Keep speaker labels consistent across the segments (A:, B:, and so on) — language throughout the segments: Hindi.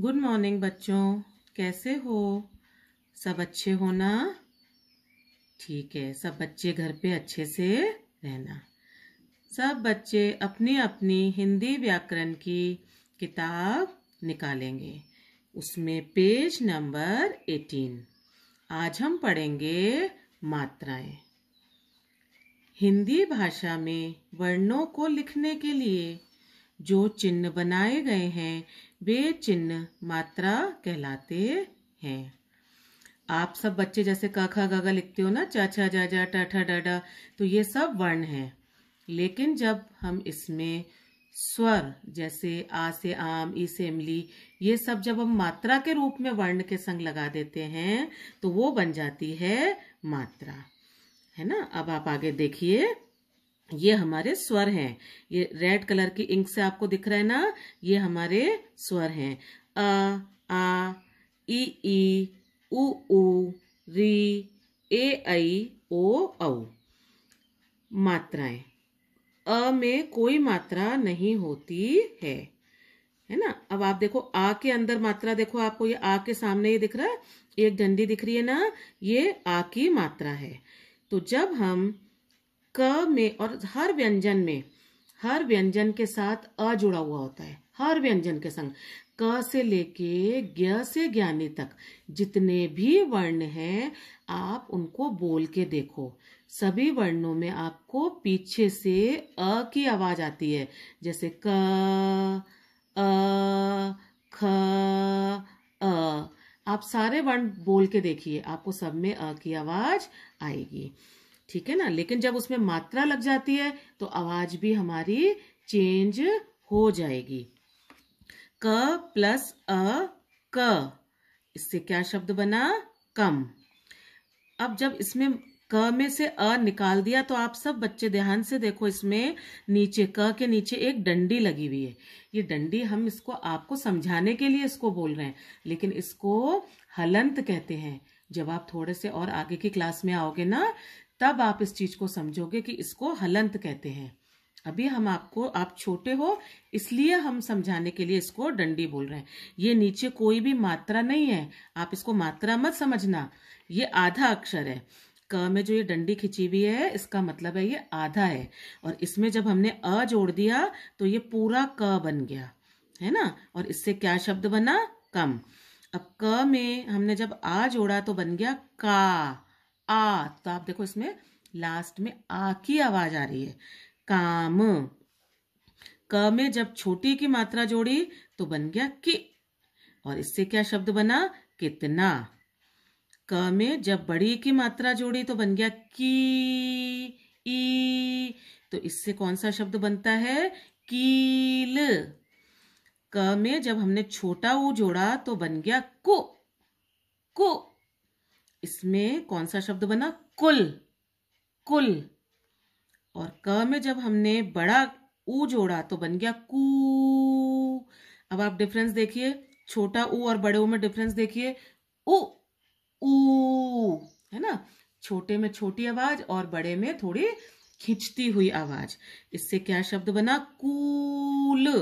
A: गुड मॉर्निंग बच्चों कैसे हो सब अच्छे हो ना ठीक है सब बच्चे घर पे अच्छे से रहना सब बच्चे अपनी अपनी हिंदी व्याकरण की किताब निकालेंगे उसमें पेज नंबर एटीन आज हम पढ़ेंगे मात्राएं हिंदी भाषा में वर्णों को लिखने के लिए जो चिन्ह बनाए गए हैं वे चिन्ह मात्रा कहलाते हैं आप सब बच्चे जैसे काखा गागा लिखते हो ना चाचा जाजा टाठा डाडा तो ये सब वर्ण हैं लेकिन जब हम इसमें स्वर जैसे आ से आम ई से इमली ये सब जब हम मात्रा के रूप में वर्ण के संग लगा देते हैं तो वो बन जाती है मात्रा है ना अब आप आगे देखिए ये हमारे स्वर हैं ये रेड कलर की इंक से आपको दिख रहा है ना ये हमारे स्वर हैं अ आ ई ई उ उ री ए आई ओ औ मात्राएं अ में कोई मात्रा नहीं होती है है ना अब आप देखो आ के अंदर मात्रा देखो आपको ये आ के सामने ये दिख रहा है एक डंडी दिख रही है ना ये आ की मात्रा है तो जब हम क में और हर व्यंजन में हर व्यंजन के साथ अ जुड़ा हुआ होता है हर व्यंजन के संग क से लेके ज्ञ से ज्ञानी तक जितने भी वर्ण हैं आप उनको बोल के देखो सभी वर्णों में आपको पीछे से अ की आवाज आती है जैसे क अ ख अ आप सारे वर्ण बोल के देखिए आपको सब में अ की आवाज आएगी ठीक है ना लेकिन जब उसमें मात्रा लग जाती है तो आवाज भी हमारी चेंज हो जाएगी क प्लस अ क इससे क्या शब्द बना कम अब जब इसमें क में से अ निकाल दिया तो आप सब बच्चे ध्यान से देखो इसमें नीचे क के नीचे एक डंडी लगी हुई है ये डंडी हम इसको आपको समझाने के लिए इसको बोल रहे हैं लेकिन इसको हलंत कहते हैं जब आप थोड़े से और आगे की क्लास में आओगे ना तब आप इस चीज को समझोगे कि इसको हलंत कहते हैं अभी हम आपको आप छोटे हो इसलिए हम समझाने के लिए इसको डंडी बोल रहे हैं ये नीचे कोई भी मात्रा नहीं है आप इसको मात्रा मत समझना ये आधा अक्षर है क में जो ये डंडी खिंची हुई है इसका मतलब है ये आधा है और इसमें जब हमने अ जोड़ दिया तो ये पूरा क बन गया है ना और इससे क्या शब्द बना कम अब क में हमने जब आ जोड़ा तो बन गया का आ तो आप देखो इसमें लास्ट में आ की आवाज आ रही है काम क में जब छोटी की मात्रा जोड़ी तो बन गया कि और इससे क्या शब्द बना कितना क में जब बड़ी की मात्रा जोड़ी तो बन गया की ई तो इससे कौन सा शब्द बनता है कील क में जब हमने छोटा ऊ जोड़ा तो बन गया कु कु इसमें कौन सा शब्द बना कुल कुल और क में जब हमने बड़ा ऊ जोड़ा तो बन गया कू अब आप डिफरेंस देखिए छोटा ऊ और बड़े ऊ में डिफरेंस देखिए ऊ है ना छोटे में छोटी आवाज और बड़े में थोड़ी खिंचती हुई आवाज इससे क्या शब्द बना कूल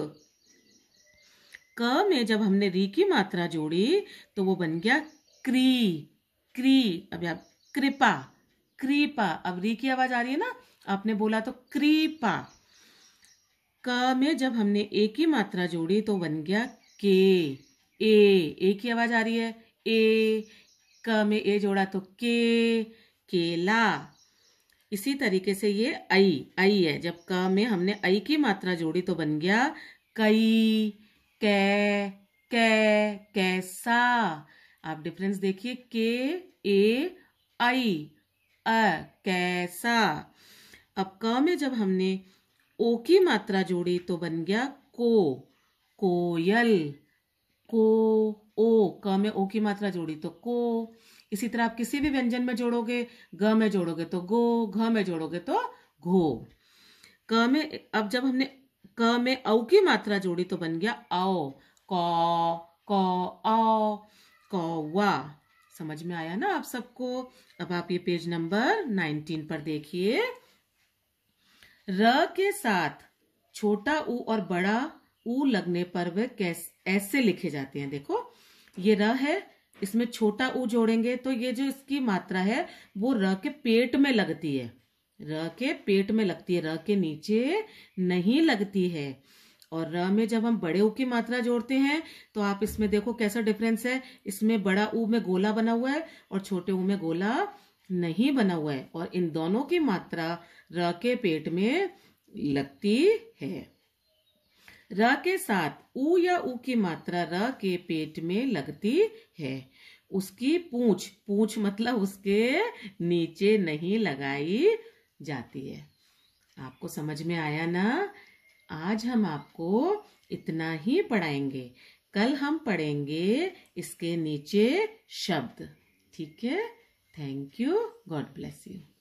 A: क में जब हमने री की मात्रा जोड़ी तो वो बन गया क्री क्री अभी आप कृपा कृपा अब री की आवाज आ रही है ना आपने बोला तो कृपा क में जब हमने ए की मात्रा जोड़ी तो बन गया के ए ए की आवाज आ रही है ए क में ए जोड़ा तो के केला इसी तरीके से ये आई आई है जब क में हमने आई की मात्रा जोड़ी तो बन गया कई कै कै कैसा आप डिफरेंस देखिए के ए आई अ कैसा अब क में जब हमने ओ की मात्रा जोड़ी तो बन गया को कोयल को ओ क में ओ की मात्रा जोड़ी तो को इसी तरह आप किसी भी व्यंजन में जोड़ोगे ग में जोड़ोगे तो गो घ में जोड़ोगे तो घो क में अब जब हमने क में औ की मात्रा जोड़ी तो बन गया औ कौ कौ औ कौवा समझ में आया ना आप सबको अब आप ये पेज नंबर 19 पर देखिए र के साथ छोटा ऊ और बड़ा ऊ लगने पर वे कैसे ऐसे लिखे जाते हैं देखो ये र है इसमें छोटा ऊ जोड़ेंगे तो ये जो इसकी मात्रा है वो र के पेट में लगती है र के पेट में लगती है र के नीचे नहीं लगती है और र में जब हम बड़े ऊ की मात्रा जोड़ते हैं तो आप इसमें देखो कैसा डिफरेंस है इसमें बड़ा ऊ में गोला बना हुआ है और छोटे ऊ में गोला नहीं बना हुआ है और इन दोनों की मात्रा र के पेट में लगती है र के साथ ऊ या ऊ की मात्रा र के पेट में लगती है उसकी पूंछ पूंछ मतलब उसके नीचे नहीं लगाई जाती है आपको समझ में आया ना आज हम आपको इतना ही पढ़ाएंगे कल हम पढ़ेंगे इसके नीचे शब्द ठीक है thank you God bless you